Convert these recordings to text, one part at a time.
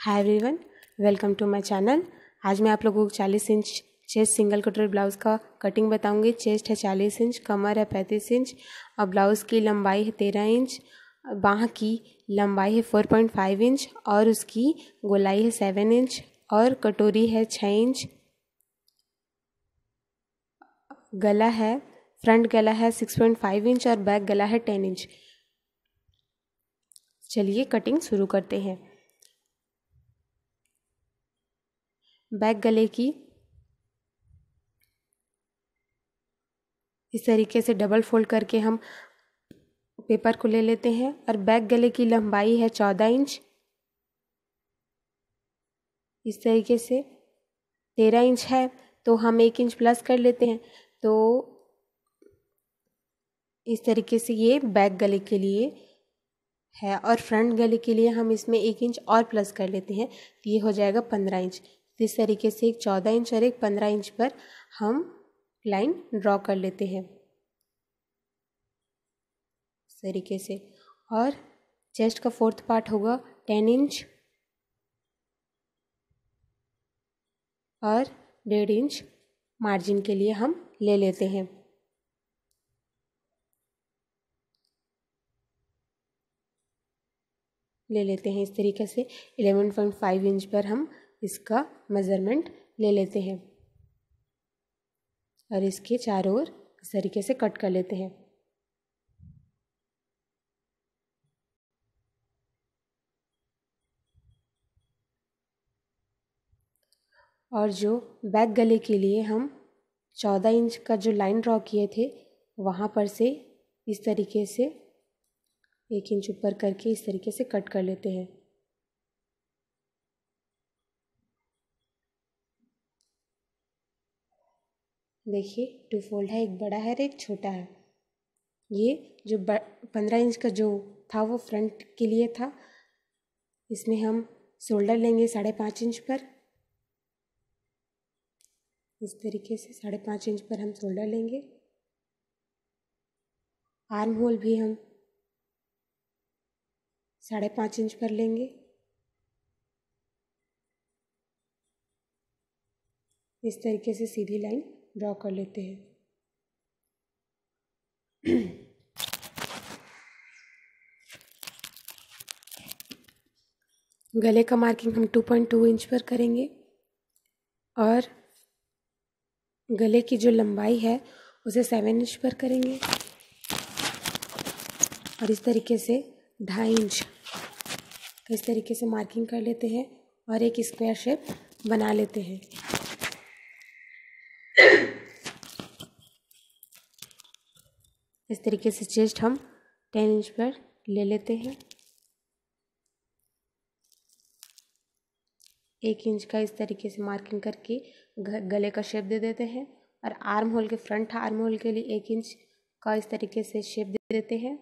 hi everyone welcome to my channel आज मैं आप लोगों को 40 इंच चेस्ट सिंगल कटोरी ब्लाउज़ का कटिंग बताऊंगी चेस्ट है 40 इंच कमर है 35 इंच और ब्लाउज़ की लंबाई है 13 इंच बाह की लंबाई है 4.5 इंच और उसकी गोलाई है 7 इंच और कटोरी है 6 इंच गला है फ्रंट गला है 6.5 इंच और बैक गला है 10 इंच चलिए कटिंग शुरू करते हैं बैक गले की इस तरीके से डबल फोल्ड करके हम पेपर को ले लेते हैं और बैक गले की लंबाई है चौदह इंच इस तरीके से तेरह इंच है तो हम एक इंच प्लस कर लेते हैं तो इस तरीके से ये बैक गले के लिए है और फ्रंट गले के लिए हम इसमें एक इंच और प्लस कर लेते हैं तो ये हो जाएगा पंद्रह इंच इस तरीके से एक चौदह इंच और एक पंद्रह इंच पर हम लाइन ड्रॉ कर लेते हैं इस तरीके से और चेस्ट का फोर्थ पार्ट होगा टेन इंच और डेढ़ इंच मार्जिन के लिए हम ले लेते हैं ले लेते हैं इस तरीके से 11.5 इंच पर हम इसका मेज़रमेंट ले लेते हैं और इसके चारों ओर इस तरीके से कट कर लेते हैं और जो बैक गले के लिए हम चौदह इंच का जो लाइन ड्रॉ किए थे वहाँ पर से इस तरीके से एक इंच ऊपर करके इस तरीके से कट कर लेते हैं देखिए टू फोल्ड है एक बड़ा है और एक छोटा है ये जो पंद्रह इंच का जो था वो फ्रंट के लिए था इसमें हम शोल्डर लेंगे साढ़े पाँच इंच पर इस तरीके से साढ़े पाँच इंच पर हम शोल्डर लेंगे आर्म होल भी हम साढ़े पाँच इंच पर लेंगे इस तरीके से सीधी लाइन ड्रॉ कर लेते हैं गले का मार्किंग हम 2.2 इंच पर करेंगे और गले की जो लंबाई है उसे सेवन इंच पर करेंगे और इस तरीके से ढाई इंच तो इस तरीके से मार्किंग कर लेते हैं और एक स्क्वायर शेप बना लेते हैं इस तरीके से चेस्ट हम टेन इंच पर ले लेते हैं एक इंच का इस तरीके से मार्किंग करके गले का शेप दे देते हैं और आर्म होल के फ्रंट आर्म होल के लिए एक इंच का इस तरीके से शेप दे देते हैं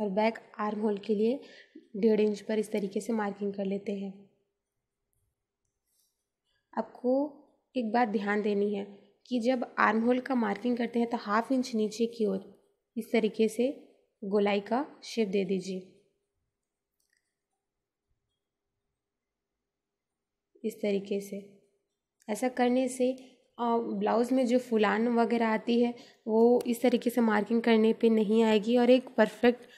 और बैक आर्म होल के लिए डेढ़ इंच पर इस तरीके से मार्किंग कर लेते हैं आपको एक बात ध्यान देनी है कि जब आर्म होल का मार्किंग करते हैं तो हाफ इंच नीचे की ओर इस तरीके से गोलाई का शेप दे दीजिए इस तरीके से ऐसा करने से ब्लाउज़ में जो फुलान वगैरह आती है वो इस तरीके से मार्किंग करने पे नहीं आएगी और एक परफेक्ट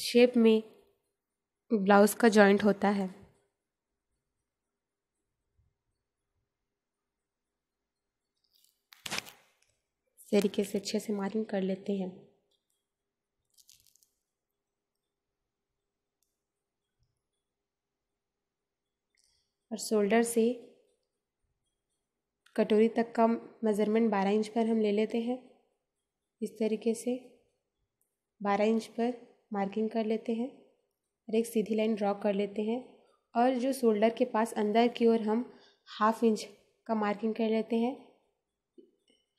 शेप में ब्लाउज़ का जॉइंट होता है तरीके से अच्छे से मार्किंग कर लेते हैं और शोल्डर से कटोरी तक का मेज़रमेंट बारह इंच पर हम ले लेते हैं इस तरीके से बारह इंच पर मार्किंग कर लेते हैं और एक सीधी लाइन ड्रॉ कर लेते हैं और जो शोल्डर के पास अंदर की ओर हम हाफ इंच का मार्किंग कर लेते हैं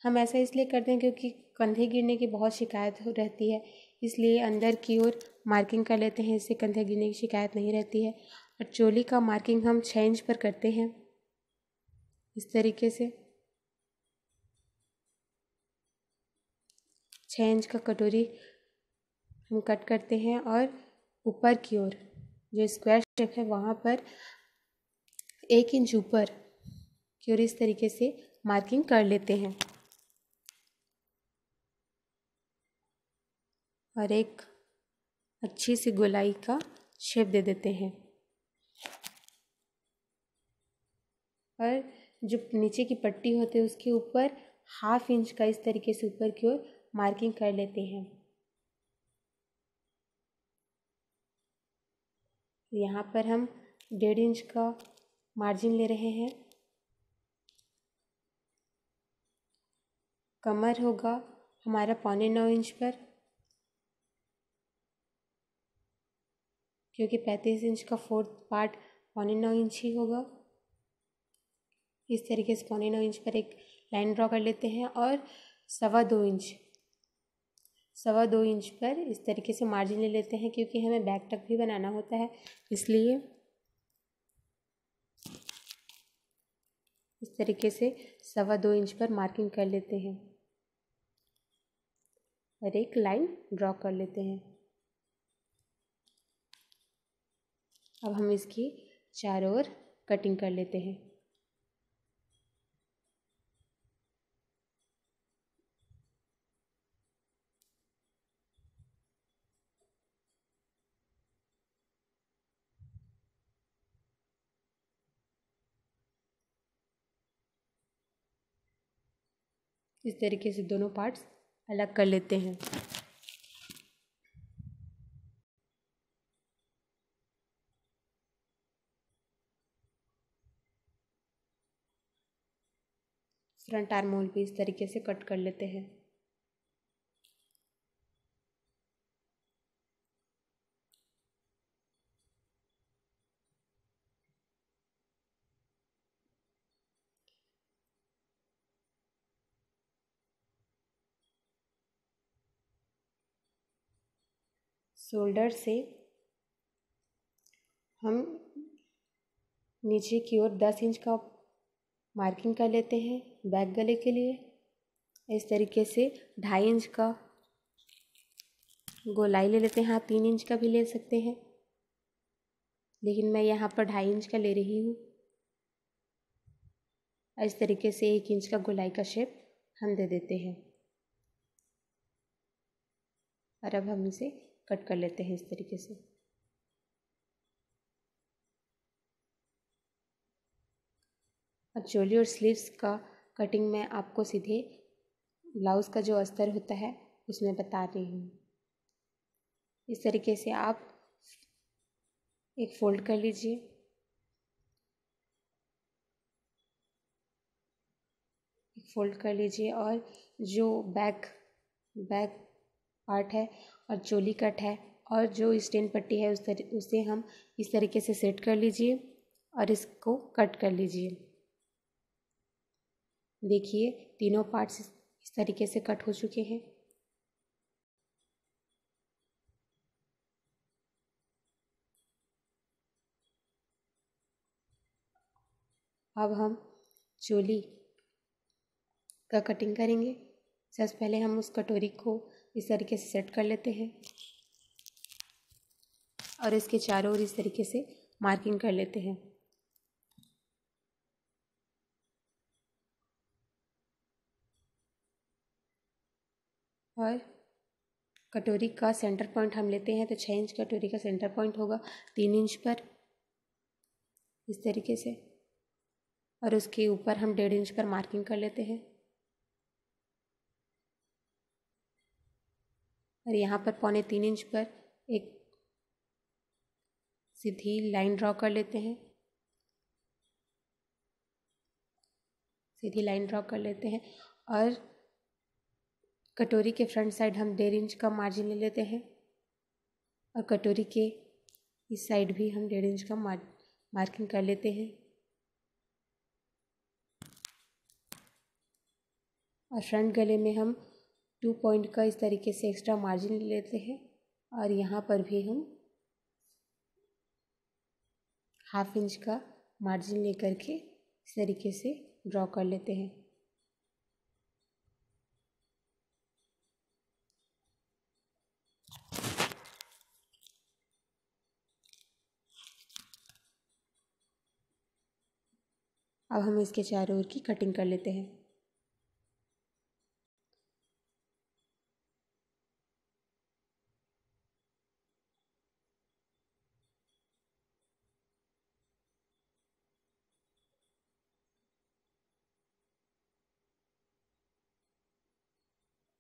हम ऐसा इसलिए करते हैं क्योंकि कंधे गिरने की बहुत शिकायत हो रहती है इसलिए अंदर की ओर मार्किंग कर लेते हैं इससे कंधे गिरने की शिकायत नहीं रहती है और चोली का मार्किंग हम छः इंच पर करते हैं इस तरीके से छः इंच का कटोरी हम कट करते हैं और ऊपर की ओर जो स्क्वायर शेप है वहाँ पर एक इंच ऊपर की ओर इस तरीके से मार्किंग कर लेते हैं और एक अच्छी सी गोलाई का शेप दे देते हैं और जो नीचे की पट्टी होती है उसके ऊपर हाफ इंच का इस तरीके से ऊपर की ओर मार्किंग कर लेते हैं यहाँ पर हम डेढ़ इंच का मार्जिन ले रहे हैं कमर होगा हमारा पौने नौ इंच पर क्योंकि पैंतीस इंच का फोर्थ पार्ट पौने नौ इंच ही होगा इस तरीके से पौने नौ इंच पर एक लाइन ड्रॉ कर लेते हैं और सवा दो इंच सवा दो इंच पर इस तरीके से मार्जिन ले लेते हैं क्योंकि हमें बैक टक भी बनाना होता है इसलिए इस तरीके से सवा दो इंच पर मार्किंग कर लेते हैं और एक लाइन ड्रॉ कर लेते हैं अब हम इसकी चारों ओर कटिंग कर लेते हैं इस तरीके से दोनों पार्ट्स अलग कर लेते हैं फ्रंट आर्म होल भी इस तरीके से कट कर लेते हैं शोल्डर से हम नीचे की ओर दस इंच का मार्किंग कर लेते हैं बैक गले के लिए इस तरीके से ढाई इंच का गोलाई ले लेते हैं हाँ तीन इंच का भी ले सकते हैं लेकिन मैं यहाँ पर ढाई इंच का ले रही हूँ इस तरीके से एक इंच का गोलाई का शेप हम दे देते हैं और अब हम इसे कट कर लेते हैं इस तरीके से और चोली और स्लीव्स का कटिंग मैं आपको सीधे ब्लाउज़ का जो अस्तर होता है उसमें बता रही हूँ इस तरीके से आप एक फोल्ड कर लीजिए फोल्ड कर लीजिए और जो बैक बैक पार्ट है और चोली कट है और जो स्टेन पट्टी है उस तरह उसे हम इस तरीके से सेट कर लीजिए और इसको कट कर लीजिए देखिए तीनों पार्ट्स इस तरीके से कट हो चुके हैं अब हम चोली का कटिंग करेंगे सबसे पहले हम उस कटोरी को इस तरीके से सेट कर लेते हैं और इसके चारों ओर इस तरीके से मार्किंग कर लेते हैं और कटोरी का सेंटर पॉइंट हम लेते हैं तो छः इंच कटोरी का सेंटर पॉइंट होगा तीन इंच पर इस तरीके से और उसके ऊपर हम डेढ़ इंच पर मार्किंग कर लेते हैं और यहाँ पर पौने तीन इंच पर एक सीधी लाइन ड्रॉ कर लेते हैं सीधी लाइन ड्रॉ कर लेते हैं और कटोरी के फ्रंट साइड हम डेढ़ इंच का मार्जिन ले लेते हैं और कटोरी के इस साइड भी हम डेढ़ इंच का मार्किंग कर लेते हैं और फ्रंट गले में हम टू पॉइंट का इस तरीके से एक्स्ट्रा मार्जिन ले लेते हैं और यहाँ पर भी हम हाफ इंच का मार्जिन लेकर के इस तरीके से ड्रॉ कर लेते हैं अब हम इसके चारों ओर की कटिंग कर लेते हैं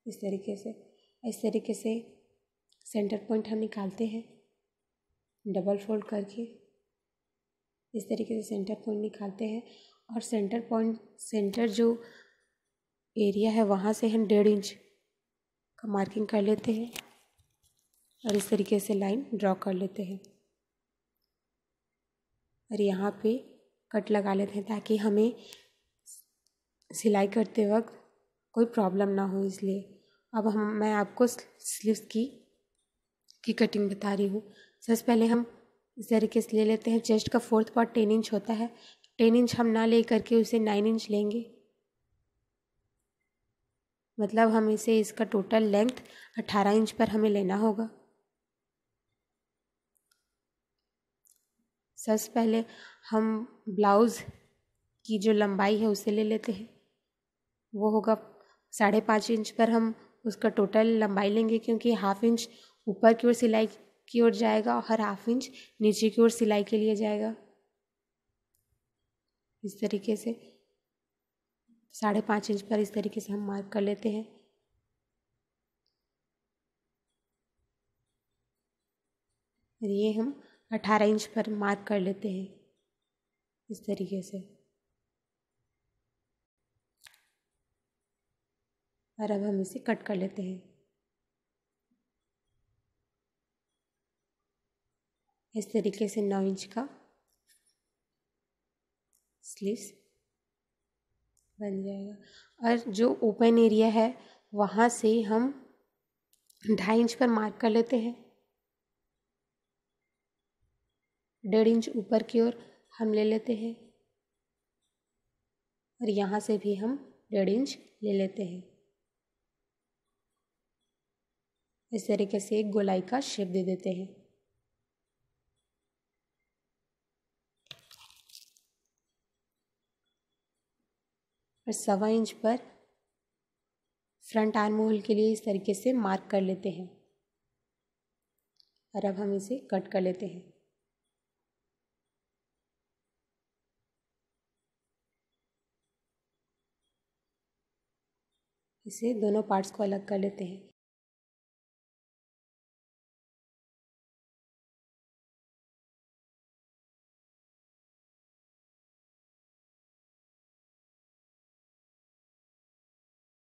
इस तरीके से इस तरीके से सेंटर पॉइंट हम निकालते हैं डबल फोल्ड करके इस तरीके से सेंटर पॉइंट निकालते हैं और सेंटर पॉइंट सेंटर जो एरिया है वहाँ से हम डेढ़ इंच का मार्किंग कर लेते हैं और इस तरीके से लाइन ड्रॉ कर लेते हैं और यहाँ पे कट लगा लेते हैं ताकि हमें सिलाई करते वक्त कोई प्रॉब्लम ना हो इसलिए अब हम मैं आपको स्लीव्स की की कटिंग बता रही हूँ सबसे पहले हम इस तरीके से ले लेते हैं चेस्ट का फोर्थ पार्ट टेन इंच होता है टेन इंच हम ना ले करके उसे नाइन इंच लेंगे मतलब हम इसे इसका टोटल लेंथ अट्ठारह इंच पर हमें लेना होगा सबसे पहले हम ब्लाउज़ की जो लंबाई है उसे ले लेते हैं वो होगा साढ़े पाँच इंच पर हम उसका टोटल लंबाई लेंगे क्योंकि हाफ इंच ऊपर की ओर सिलाई की ओर जाएगा और हर हाफ इंच नीचे की ओर सिलाई के लिए जाएगा इस तरीके से साढ़े पाँच इंच पर इस तरीके से हम मार्क कर लेते हैं ये हम अठारह इंच पर मार्क कर लेते हैं इस तरीके से और अब हम इसे कट कर लेते हैं इस तरीके से नौ इंच का स्लीव्स बन जाएगा और जो ओपन एरिया है वहाँ से हम ढाई इंच पर मार्क कर लेते हैं डेढ़ इंच ऊपर की ओर हम ले लेते हैं और यहाँ से भी हम डेढ़ इंच ले लेते हैं इस तरीके से एक गोलाई का शेप दे देते हैं और सवा इंच पर फ्रंट आर्म होल के लिए इस तरीके से मार्क कर लेते हैं और अब हम इसे कट कर लेते हैं इसे दोनों पार्ट्स को अलग कर लेते हैं